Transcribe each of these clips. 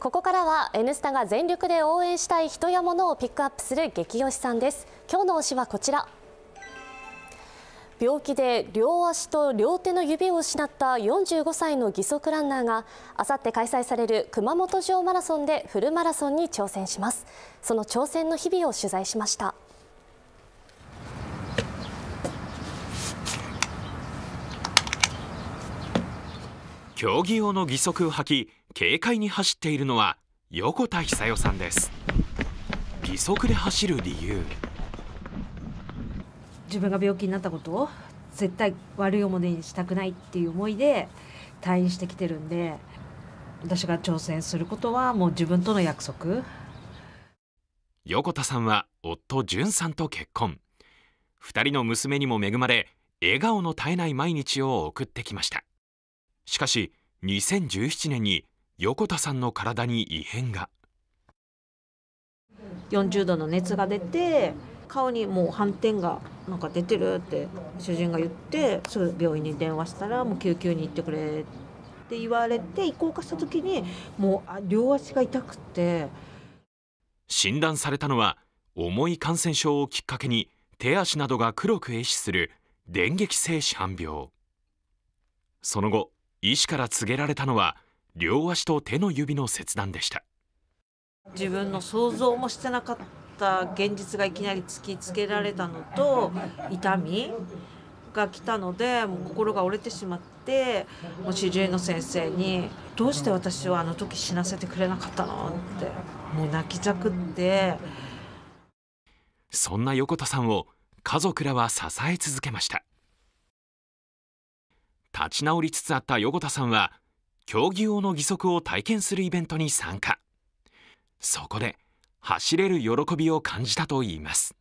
ここからは「N スタ」が全力で応援したい人や物をピックアップする激推しさんです今日の推しはこちら病気で両足と両手の指を失った45歳の義足ランナーがあさって開催される熊本城マラソンでフルマラソンに挑戦しますその挑戦の日々を取材しました競技用の義足を履き軽快に走っているのは横田久代さんです義足で走る理由自分が病気になったことを絶対悪い思いにしたくないっていう思いで退院してきてるんで私が挑戦することはもう自分との約束横田さんは夫淳さんと結婚2人の娘にも恵まれ笑顔の絶えない毎日を送ってきましたしかし2017年に横田さんの体に異変が40度の熱が出て顔にもう斑点がなんか出てるって主人が言ってすぐ病院に電話したらもう救急に行ってくれって言われて行こうかした時にもう両足が痛くて診断されたのは重い感染症をきっかけに手足などが黒く壊死する電撃性紫斑病その後医師から告げられたのは両足と手の指の切断でした自分の想像もしてなかった現実がいきなり突きつけられたのと痛みが来たのでもう心が折れてしまってもう知り合の先生に「どうして私をあの時死なせてくれなかったの?」ってもう泣きじゃくってそんな横田さんを家族らは支え続けました立ち直りつつあった横田さんは競技用の義足を体験するイベントに参加そこで走れる喜びを感じたといいます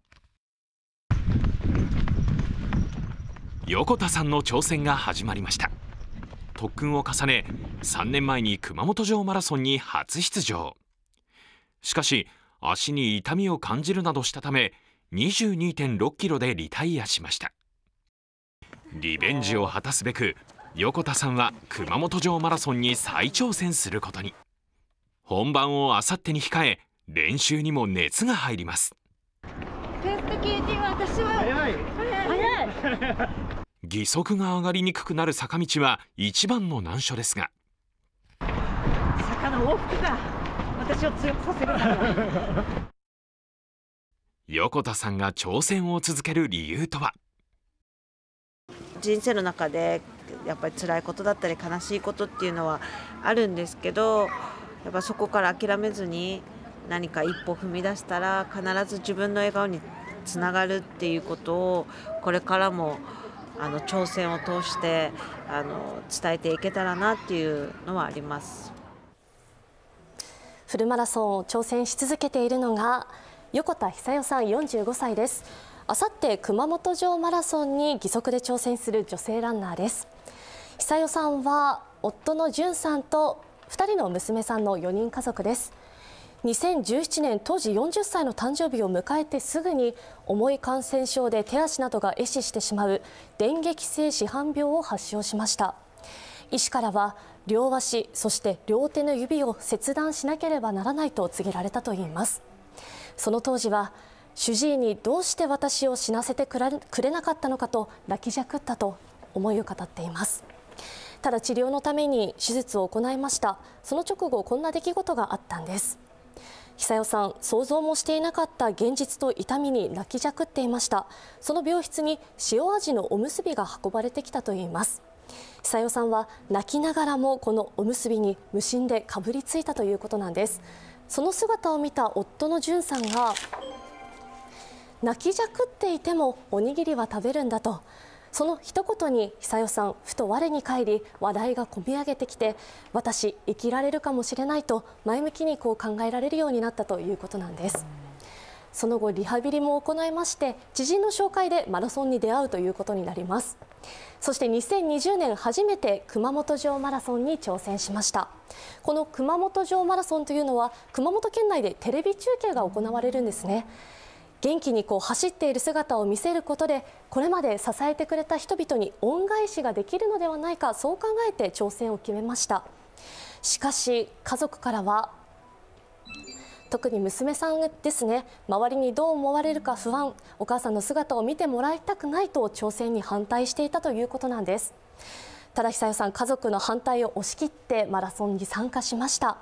横田さんの挑戦が始まりました特訓を重ね3年前に熊本城マラソンに初出場しかし足に痛みを感じるなどしたため22.6キロでリタイアしましたリベンジを果たすべく横田さんは熊本城マラソンに再挑戦することに本番をあさってに控え練習にも熱が入ります義足が上がりにくくなる坂道は一番の難所ですが坂の往復が私を強くさせる横田さんが挑戦を続ける理由とは人生の中でやっぱり辛いことだったり悲しいことっていうのはあるんですけどやっぱそこから諦めずに何か一歩踏み出したら必ず自分の笑顔につながるっていうことをこれからもあの挑戦を通してあの伝えていけたらなっていうのはありますフルマラソンを挑戦し続けているのが横田久代さん45歳ですあさって熊本城マラソンに義足で挑戦する女性ランナーです久代さんは夫の淳さんと2人の娘さんの4人家族です2017年当時40歳の誕生日を迎えてすぐに重い感染症で手足などが壊死してしまう電撃性紫斑病を発症しました医師からは両足そして両手の指を切断しなければならないと告げられたといいますその当時は主治医にどうして私を死なせてくれなかったのかと泣きじゃくったと思いを語っていますただ治療のために手術を行いましたその直後こんな出来事があったんです久代さん想像もしていなかった現実と痛みに泣きじゃくっていましたその病室に塩味のおむすびが運ばれてきたといいます久代さんは泣きながらもこのおむすびに無心でかぶりついたということなんですその姿を見た夫の淳さんが泣きじゃくっていてもおにぎりは食べるんだとその一言に久代さんふと我に返り話題がこみ上げてきて私生きられるかもしれないと前向きにこう考えられるようになったということなんですその後リハビリも行いまして知人の紹介でマラソンに出会うということになりますそして2020年初めて熊本城マラソンに挑戦しましたこの熊本城マラソンというのは熊本県内でテレビ中継が行われるんですね、元気にこう走っている姿を見せることでこれまで支えてくれた人々に恩返しができるのではないかそう考えて挑戦を決めましたしかし家族からは特に娘さんですね周りにどう思われるか不安お母さんの姿を見てもらいたくないと挑戦に反対していたということなんですただ久代さん家族の反対を押し切ってマラソンに参加しました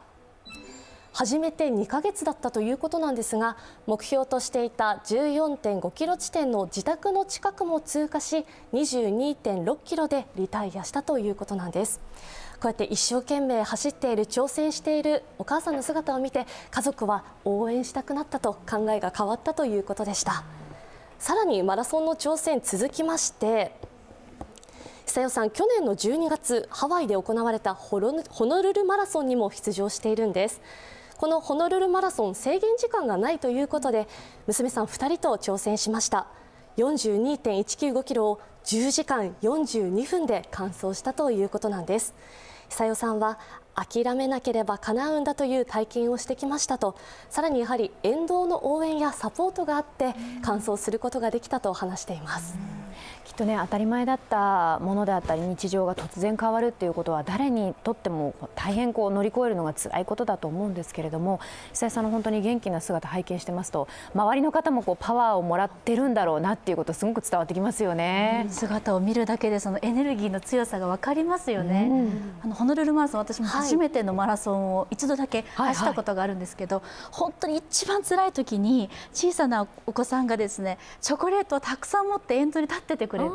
始めて2ヶ月だったということなんですが目標としていた1 4 5キロ地点の自宅の近くも通過し2 2 6キロでリタイアしたということなんですこうやって一生懸命走っている挑戦しているお母さんの姿を見て家族は応援したくなったと考えが変わったということでしたさらにマラソンの挑戦続きまして久代さん去年の12月ハワイで行われたホノルルマラソンにも出場しているんですこのホノルルマラソン制限時間がないということで娘さん2人と挑戦しました42.195キロを10時間42分で完走したということなんです久代さんは諦めなければ叶うんだという体験をしてきましたとさらにやはり沿道の応援やサポートがあって完走することができたと話しています。きっとね当たり前だったものであったり日常が突然変わるっていうことは誰にとっても大変こう乗り越えるのが辛いことだと思うんですけれども久江さんの本当に元気な姿拝見してますと周りの方もこうパワーをもらってるんだろうなっていうことすごく伝わってきますよね、姿を見るだけでそのエネルギーの強さが分かりますよね、うん、あのホノルルマラソン、私も初めてのマラソンを一度だけ走ったことがあるんですけど、本当に一番辛いときに、小さなお子さんがですねチョコレートをたくさん持って沿道に立っててくれて、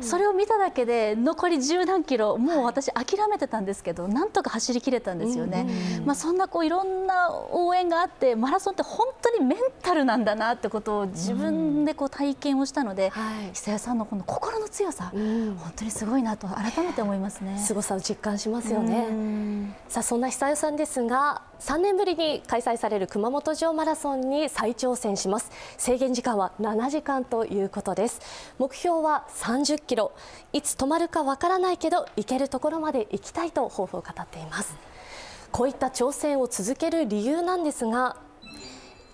それを見ただけで、残り十何キロ、もう私、諦めてたんですけど、なんとか走りきれたんですよね。まあ、そんなこういろんな応援があって、マラソンって本当にメンタルなんだなってことを自分でこう体験をしたので、久、う、んはい、さんのこの心の強さ、本当にすごいなと改めて思いますね。凄さを実感感しますよね。さあそんな久代さんですが3年ぶりに開催される熊本城マラソンに再挑戦します制限時間は7時間ということです目標は30キロいつ止まるかわからないけど行けるところまで行きたいと抱負を語っていますこういった挑戦を続ける理由なんですが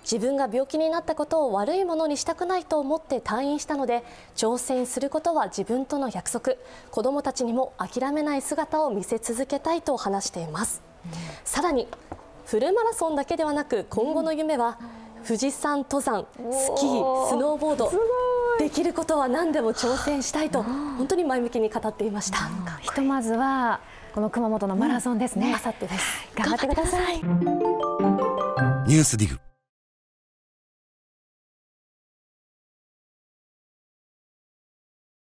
自分が病気になったことを悪いものにしたくないと思って退院したので挑戦することは自分との約束子どもたちにも諦めない姿を見せ続けたいと話しています、うん、さらにフルマラソンだけではなく今後の夢は富士山登山スキースノーボードできることは何でも挑戦したいと本当に前向きに語っていました、ひとまずはこの熊本のマラソンですね、うん、です頑張ってくださいニュースディグ